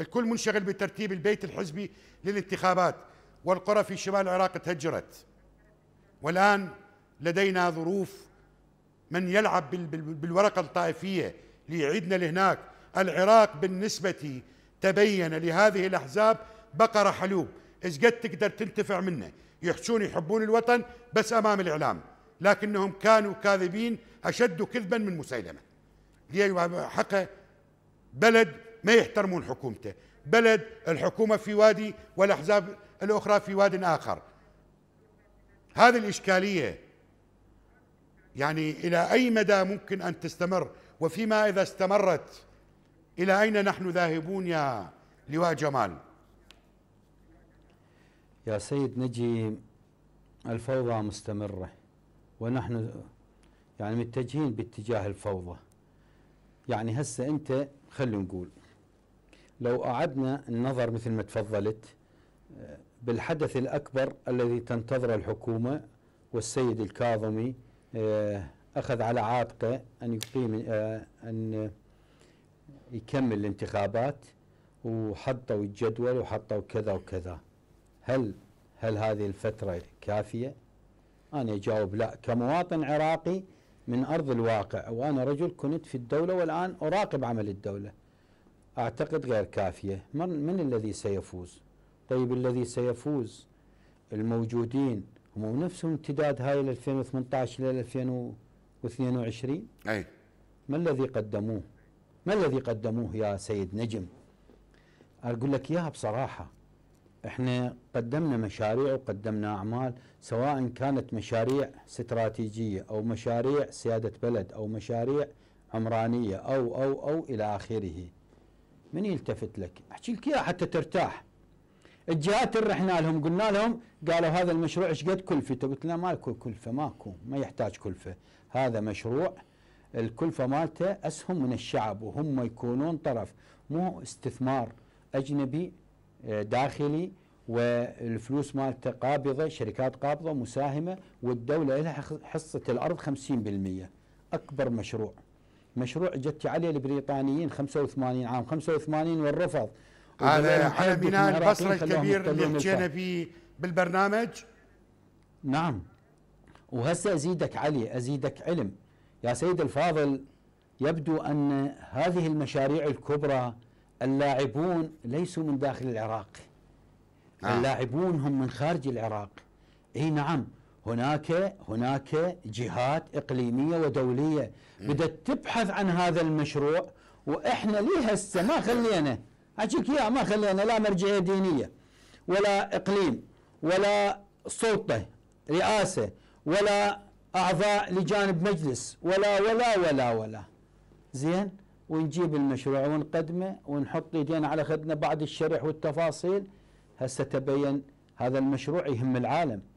الكل منشغل بترتيب البيت الحزبي للانتخابات والقرى في شمال العراق تهجرت والآن لدينا ظروف من يلعب بالورقة الطائفية ليعيدنا لهناك العراق بالنسبة تبين لهذه الأحزاب بقرة حلوب إذ قد تقدر تنتفع منه يحشون يحبون الوطن بس أمام الإعلام لكنهم كانوا كاذبين أشد كذبا من مسيلمة ليحق بلد ما يحترمون حكومته بلد الحكومة في وادي والأحزاب الأخرى في واد آخر هذه الإشكالية يعني إلى أي مدى ممكن أن تستمر وفيما إذا استمرت إلى أين نحن ذاهبون يا لواء جمال يا سيد نجي الفوضى مستمرة ونحن يعني متجهين باتجاه الفوضى يعني هسه أنت خلينا نقول لو أعدنا النظر مثل ما تفضلت آه، بالحدث الأكبر الذي تنتظر الحكومة والسيد الكاظمي آه، أخذ على عاتقه أن يقيم آه، أن يكمل الانتخابات وحطوا الجدول وحطوا كذا وكذا هل هل هذه الفترة كافية؟ أنا أجاوب لا كمواطن عراقي من أرض الواقع وأنا رجل كنت في الدولة والآن أراقب عمل الدولة أعتقد غير كافية من, من الذي سيفوز طيب الذي سيفوز الموجودين هم نفسهم امتداد هاي 2018 ل 2022 أي ما الذي قدموه ما الذي قدموه يا سيد نجم أقول لك إياها بصراحة احنا قدمنا مشاريع وقدمنا أعمال سواء كانت مشاريع استراتيجية أو مشاريع سيادة بلد أو مشاريع عمرانية أو أو أو إلى آخره من يلتفت لك احكي لك اياها حتى ترتاح الجهات اللي رحنا لهم قلنا لهم قالوا هذا المشروع ايش قد كلفته؟ قلت له ماكو كلفه ماكو ما يحتاج كلفه هذا مشروع الكلفه مالته اسهم من الشعب وهم يكونون طرف مو استثمار اجنبي آه، داخلي والفلوس مالته قابضه شركات قابضه مساهمه والدوله لها حصه الارض 50% اكبر مشروع مشروع جت عليه البريطانيين 85 عام 85 والرفض هذا على بناء البصرة الكبير اللي حكينا فيه بالبرنامج نعم وهسه ازيدك علي ازيدك علم يا سيد الفاضل يبدو ان هذه المشاريع الكبرى اللاعبون ليسوا من داخل العراق آه. اللاعبون هم من خارج العراق اي نعم هناك هناك جهات اقليميه ودوليه بدات تبحث عن هذا المشروع واحنا ليه هسه ما خلينا اجيك يا ما خلينا لا مرجعيه دينيه ولا اقليم ولا سلطه رئاسه ولا اعضاء لجانب مجلس ولا ولا ولا ولا زين ونجيب المشروع ونقدمه ونحط ايدينا على خدنا بعد الشرح والتفاصيل هسه تبين هذا المشروع يهم العالم